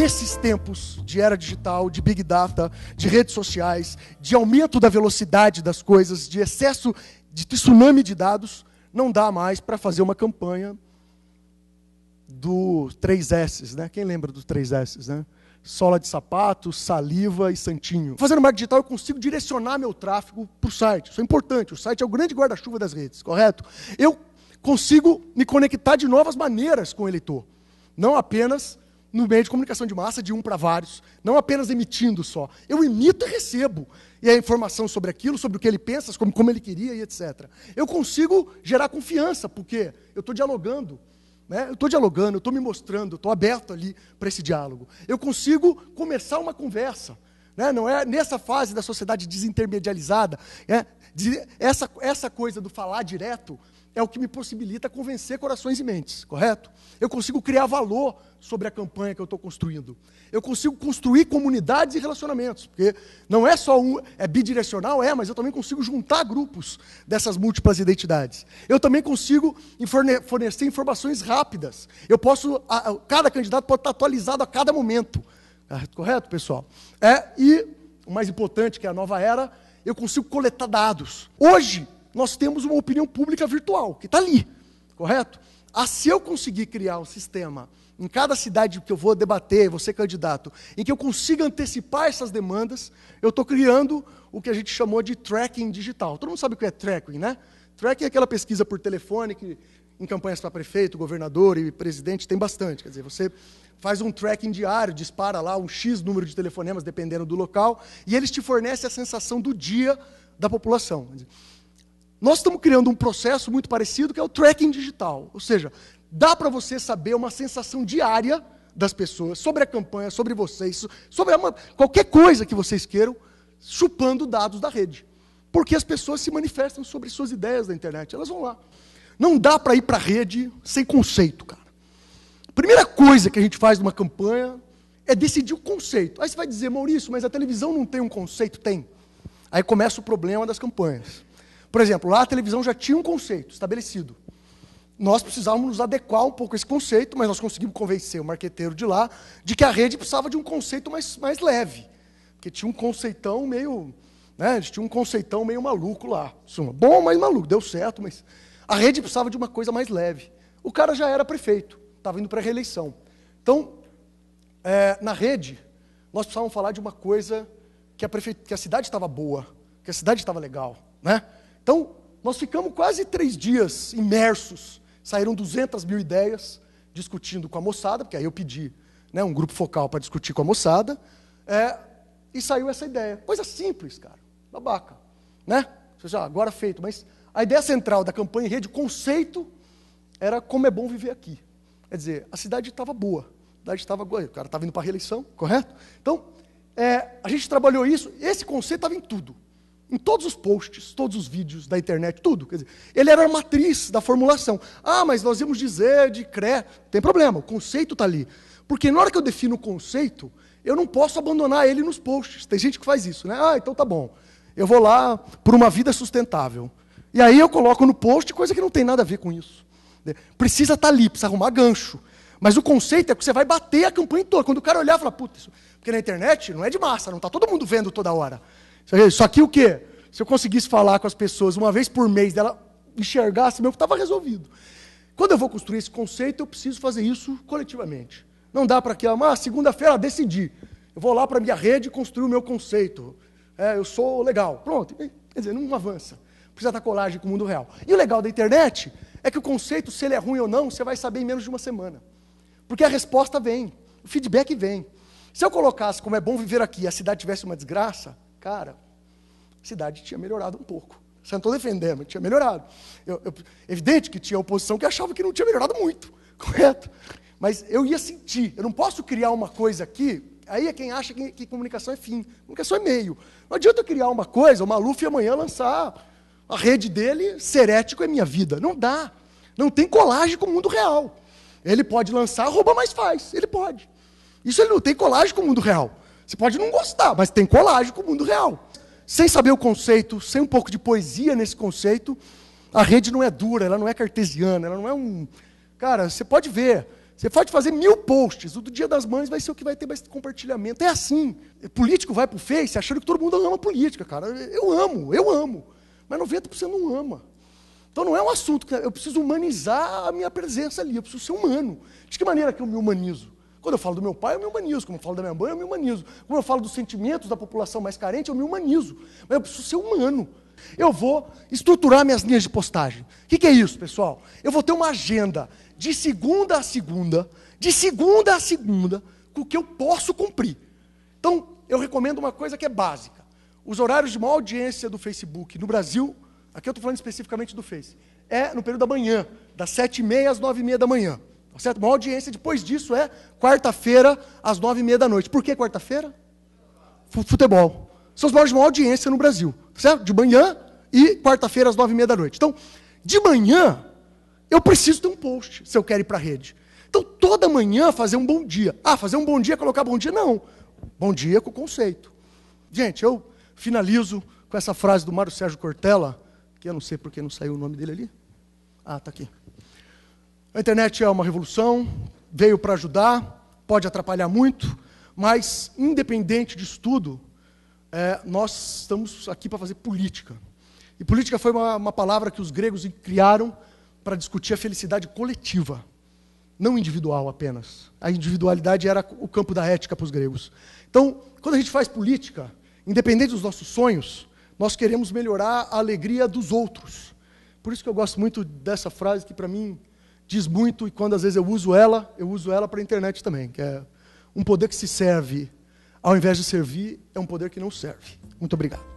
nesses tempos de era digital, de big data, de redes sociais, de aumento da velocidade das coisas, de excesso de tsunami de dados, não dá mais para fazer uma campanha do 3S, né? Quem lembra do 3S, né? Sola de sapato, saliva e santinho. Fazendo marketing digital, eu consigo direcionar meu tráfego para o site. Isso é importante. O site é o grande guarda-chuva das redes, correto? Eu consigo me conectar de novas maneiras com o eleitor. Não apenas no meio de comunicação de massa, de um para vários, não apenas emitindo só. Eu imito e recebo. E a informação sobre aquilo, sobre o que ele pensa, como, como ele queria e etc. Eu consigo gerar confiança, porque eu estou dialogando. Né? Eu estou dialogando, eu estou me mostrando, estou aberto ali para esse diálogo. Eu consigo começar uma conversa. Né? Não é nessa fase da sociedade desintermedializada, é, de, essa, essa coisa do falar direto é o que me possibilita convencer corações e mentes, correto? Eu consigo criar valor sobre a campanha que eu estou construindo. Eu consigo construir comunidades e relacionamentos, porque não é só um, é bidirecional, é, mas eu também consigo juntar grupos dessas múltiplas identidades. Eu também consigo fornecer informações rápidas. Eu posso, a, a, cada candidato pode estar atualizado a cada momento, correto, pessoal? É, e o mais importante, que é a nova era, eu consigo coletar dados. Hoje, nós temos uma opinião pública virtual, que está ali, correto? Ah, se eu conseguir criar um sistema em cada cidade que eu vou debater, você candidato, em que eu consiga antecipar essas demandas, eu estou criando o que a gente chamou de tracking digital. Todo mundo sabe o que é tracking, né? Tracking é aquela pesquisa por telefone que em campanhas para prefeito, governador e presidente tem bastante. Quer dizer, você faz um tracking diário, dispara lá um X número de telefonemas, dependendo do local, e eles te fornecem a sensação do dia da população. Nós estamos criando um processo muito parecido que é o tracking digital. Ou seja, dá para você saber uma sensação diária das pessoas sobre a campanha, sobre vocês, sobre uma, qualquer coisa que vocês queiram, chupando dados da rede. Porque as pessoas se manifestam sobre suas ideias na internet. Elas vão lá. Não dá para ir para a rede sem conceito, cara. A primeira coisa que a gente faz numa campanha é decidir o conceito. Aí você vai dizer, Maurício, mas a televisão não tem um conceito? Tem. Aí começa o problema das campanhas. Por exemplo, lá a televisão já tinha um conceito estabelecido. Nós precisávamos nos adequar um pouco a esse conceito, mas nós conseguimos convencer o marqueteiro de lá de que a rede precisava de um conceito mais, mais leve. Porque tinha um conceitão meio. Né, a gente tinha um conceitão meio maluco lá. Bom, mas maluco, deu certo, mas. A rede precisava de uma coisa mais leve. O cara já era prefeito, estava indo para a reeleição. Então, é, na rede, nós precisávamos falar de uma coisa que a, prefe... que a cidade estava boa, que a cidade estava legal. Né? Então, nós ficamos quase três dias imersos. Saíram 200 mil ideias discutindo com a moçada, porque aí eu pedi né, um grupo focal para discutir com a moçada. É, e saiu essa ideia. Coisa simples, cara. Babaca. Né? Ou seja, ah, agora feito. Mas a ideia central da campanha em rede, o conceito, era como é bom viver aqui. Quer dizer, a cidade estava boa. A cidade estava boa. O cara estava indo para a reeleição, correto? Então, é, a gente trabalhou isso. Esse conceito estava em tudo. Em todos os posts, todos os vídeos da internet, tudo. Quer dizer, ele era a matriz da formulação. Ah, mas nós íamos dizer de CRE. Tem problema, o conceito está ali. Porque na hora que eu defino o conceito, eu não posso abandonar ele nos posts. Tem gente que faz isso, né? Ah, então tá bom. Eu vou lá por uma vida sustentável. E aí eu coloco no post coisa que não tem nada a ver com isso. Precisa estar tá ali, precisa arrumar gancho. Mas o conceito é que você vai bater a campanha toda. Quando o cara olhar, fala, puta, isso... porque na internet não é de massa, não está todo mundo vendo toda hora. Só que o quê? Se eu conseguisse falar com as pessoas uma vez por mês, dela enxergasse meu, estava resolvido. Quando eu vou construir esse conceito, eu preciso fazer isso coletivamente. Não dá para que, ah, segunda-feira ah, decidi. Eu vou lá para a minha rede e construir o meu conceito. É, eu sou legal. Pronto. Quer dizer, não avança. Precisa da colagem com o mundo real. E o legal da internet é que o conceito, se ele é ruim ou não, você vai saber em menos de uma semana. Porque a resposta vem, o feedback vem. Se eu colocasse como é bom viver aqui e a cidade tivesse uma desgraça, Cara, a cidade tinha melhorado um pouco. Você não estou defendendo, mas tinha melhorado. Eu, eu, evidente que tinha oposição que achava que não tinha melhorado muito, correto? Mas eu ia sentir, eu não posso criar uma coisa aqui. Aí é quem acha que, que comunicação é fim. Comunicação é meio. Não adianta eu criar uma coisa, o Maluf amanhã lançar a rede dele, serético é minha vida. Não dá. Não tem colagem com o mundo real. Ele pode lançar, rouba mais faz. Ele pode. Isso ele não tem colagem com o mundo real. Você pode não gostar, mas tem colagem com o mundo real. Sem saber o conceito, sem um pouco de poesia nesse conceito, a rede não é dura, ela não é cartesiana, ela não é um. Cara, você pode ver. Você pode fazer mil posts, o do Dia das Mães vai ser o que vai ter mais compartilhamento. É assim. Político vai para o Face achando que todo mundo ama política, cara. Eu amo, eu amo. Mas 90% não ama. Então não é um assunto que eu preciso humanizar a minha presença ali, eu preciso ser humano. De que maneira que eu me humanizo? Quando eu falo do meu pai, eu me humanizo. Quando eu falo da minha mãe, eu me humanizo. Quando eu falo dos sentimentos da população mais carente, eu me humanizo. Mas eu preciso ser humano. Eu vou estruturar minhas linhas de postagem. O que, que, é isso, pessoal? Eu vou ter uma agenda de segunda a segunda, de segunda a segunda, com o que eu posso cumprir. Então, eu recomendo uma coisa que é básica. Os horários de maior audiência do Facebook no Brasil, aqui eu estou falando especificamente do Face, é no período da manhã, das 7h30 às 9h30 da manhã certo? Uma audiência depois disso é quarta-feira, às nove e meia da noite. Por que quarta-feira? Futebol. São os maiores de uma audiência no Brasil, certo? De manhã e quarta-feira, às nove e meia da noite. Então, de manhã, eu preciso ter um post se eu quero ir para a rede. Então, toda manhã fazer um bom dia. Ah, fazer um bom dia, colocar bom dia? Não. Bom dia com conceito. Gente, eu finalizo com essa frase do Mário Sérgio Cortella, que eu não sei por que não saiu o nome dele ali. Ah, tá aqui. A internet é uma revolução, veio para ajudar, pode atrapalhar muito, mas, independente disso tudo, é, nós estamos aqui para fazer política. E política foi uma, uma palavra que os gregos criaram para discutir a felicidade coletiva, não individual apenas. A individualidade era o campo da ética para os gregos. Então, quando a gente faz política, independente dos nossos sonhos, nós queremos melhorar a alegria dos outros. Por isso que eu gosto muito dessa frase que, para mim, diz muito, e quando às vezes eu uso ela, eu uso ela para a internet também, que é um poder que se serve, ao invés de servir, é um poder que não serve. Muito obrigado.